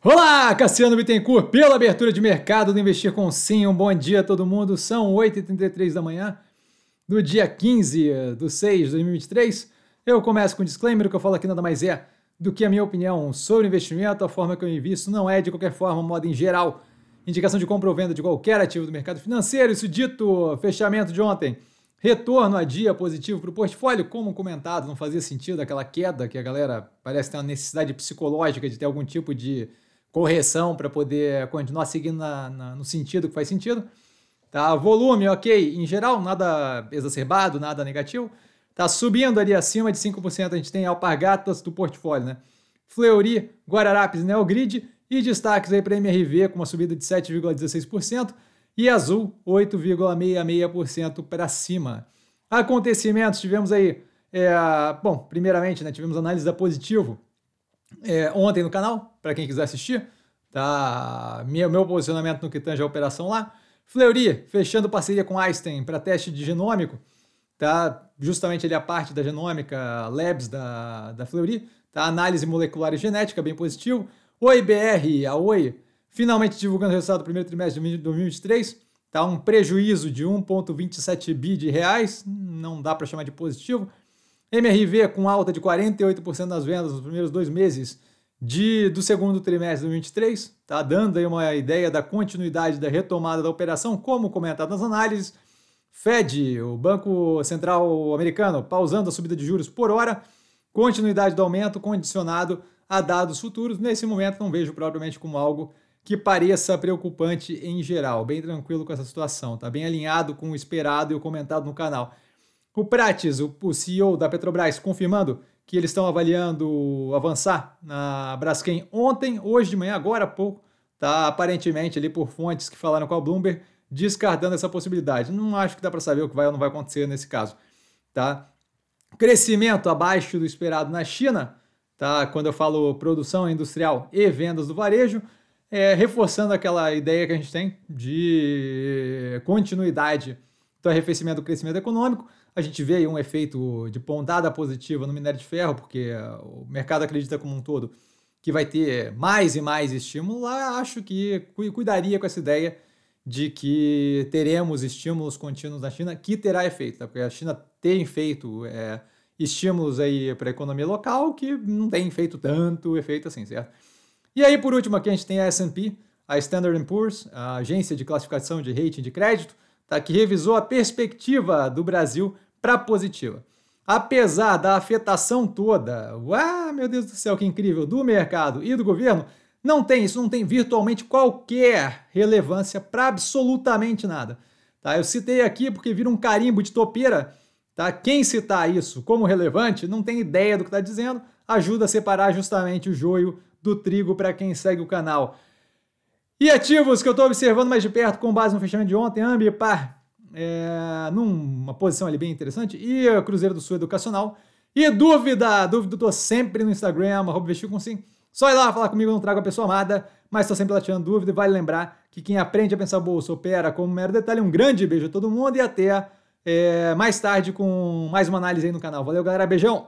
Olá, Cassiano Bittencourt, pela abertura de mercado do Investir com Sim. Um bom dia a todo mundo. São 8h33 da manhã do dia 15 de 6 de 2023. Eu começo com um disclaimer: o que eu falo aqui nada mais é do que a minha opinião sobre investimento. A forma que eu invisto não é, de qualquer forma, moda em geral, indicação de compra ou venda de qualquer ativo do mercado financeiro. Isso dito, fechamento de ontem. Retorno a dia positivo para o portfólio, como comentado, não fazia sentido aquela queda que a galera parece ter uma necessidade psicológica de ter algum tipo de correção para poder continuar seguindo na, na, no sentido que faz sentido. Tá? Volume, ok, em geral, nada exacerbado, nada negativo. Tá subindo ali acima de 5%, a gente tem Alpargatas do portfólio, né? Fleury, Guararapes, Neogrid e destaques aí para MRV com uma subida de 7,16% e Azul 8,66% para cima. Acontecimentos, tivemos aí, é, bom, primeiramente, né, tivemos análise da Positivo, é, ontem no canal, para quem quiser assistir, tá? Meu, meu posicionamento no que tange a operação lá. Fleury, fechando parceria com Einstein para teste de genômico, tá? Justamente ali a parte da genômica, labs da, da Fleury, tá? Análise molecular e genética, bem positivo. Oi BR, a Oi, finalmente divulgando o resultado do primeiro trimestre de 2023, tá? Um prejuízo de 1,27 bi de reais, não dá para chamar de positivo. MRV com alta de 48% nas vendas nos primeiros dois meses de, do segundo trimestre de 2023, tá dando aí uma ideia da continuidade da retomada da operação, como comentado nas análises. Fed, o Banco Central Americano, pausando a subida de juros por hora, continuidade do aumento condicionado a dados futuros. Nesse momento, não vejo propriamente como algo que pareça preocupante em geral. Bem tranquilo com essa situação, tá bem alinhado com o esperado e o comentado no canal. O Prates, o CEO da Petrobras, confirmando que eles estão avaliando avançar na Braskem ontem, hoje de manhã, agora há pouco, tá aparentemente ali por fontes que falaram com a Bloomberg, descartando essa possibilidade. Não acho que dá para saber o que vai ou não vai acontecer nesse caso, tá? Crescimento abaixo do esperado na China, tá? Quando eu falo produção industrial e vendas do varejo, é reforçando aquela ideia que a gente tem de continuidade então arrefecimento do crescimento econômico. A gente vê aí um efeito de pontada positiva no minério de ferro, porque eh, o mercado acredita como um todo que vai ter mais e mais estímulo lá. Acho que cuidaria com essa ideia de que teremos estímulos contínuos na China, que terá efeito, tá? porque a China tem feito é, estímulos aí para a economia local que não tem feito tanto efeito assim, certo? E aí, por último, aqui a gente tem a S&P, a Standard Poor's, a agência de classificação de rating de crédito, tá? que revisou a perspectiva do Brasil para positiva. Apesar da afetação toda, uau, meu Deus do céu, que incrível, do mercado e do governo, não tem isso, não tem virtualmente qualquer relevância para absolutamente nada. Tá? Eu citei aqui porque vira um carimbo de topeira. Tá? Quem citar isso como relevante não tem ideia do que está dizendo, ajuda a separar justamente o joio do trigo para quem segue o canal. E ativos que eu estou observando mais de perto com base no fechamento de ontem, Ambipar é, numa posição ali bem interessante e Cruzeiro do Sul Educacional. E dúvida, dúvida eu tô sempre no Instagram, arroba com sim. Só ir lá falar comigo, eu não trago a pessoa amada, mas estou sempre lá tirando dúvida e vale lembrar que quem aprende a pensar bolsa opera como um mero detalhe. Um grande beijo a todo mundo e até é, mais tarde com mais uma análise aí no canal. Valeu, galera. Beijão!